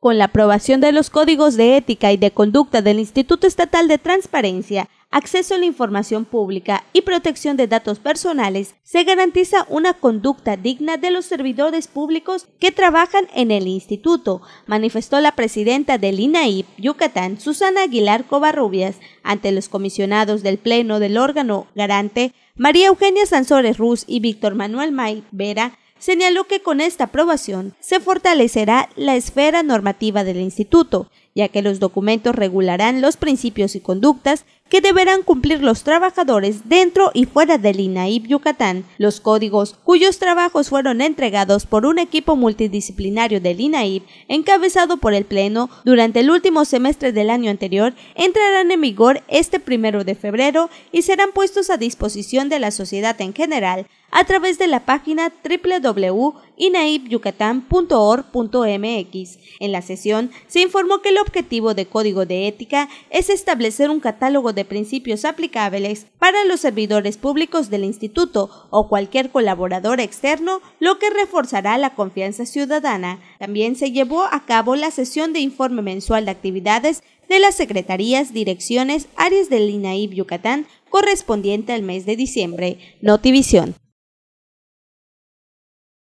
Con la aprobación de los códigos de ética y de conducta del Instituto Estatal de Transparencia, Acceso a la Información Pública y Protección de Datos Personales, se garantiza una conducta digna de los servidores públicos que trabajan en el instituto, manifestó la presidenta del INAIP Yucatán, Susana Aguilar Covarrubias, ante los comisionados del Pleno del órgano garante, María Eugenia Sansores Ruz y Víctor Manuel May Vera, señaló que con esta aprobación se fortalecerá la esfera normativa del instituto, ya que los documentos regularán los principios y conductas que deberán cumplir los trabajadores dentro y fuera del INAIP Yucatán. Los códigos, cuyos trabajos fueron entregados por un equipo multidisciplinario del INAIB, encabezado por el Pleno, durante el último semestre del año anterior, entrarán en vigor este primero de febrero y serán puestos a disposición de la sociedad en general a través de la página www.inaipyucatán.org.mx. En la sesión se informó que el objetivo de Código de Ética es establecer un catálogo de principios aplicables para los servidores públicos del instituto o cualquier colaborador externo, lo que reforzará la confianza ciudadana. También se llevó a cabo la sesión de informe mensual de actividades de las secretarías, direcciones, áreas del INAIB Yucatán correspondiente al mes de diciembre. Notivisión.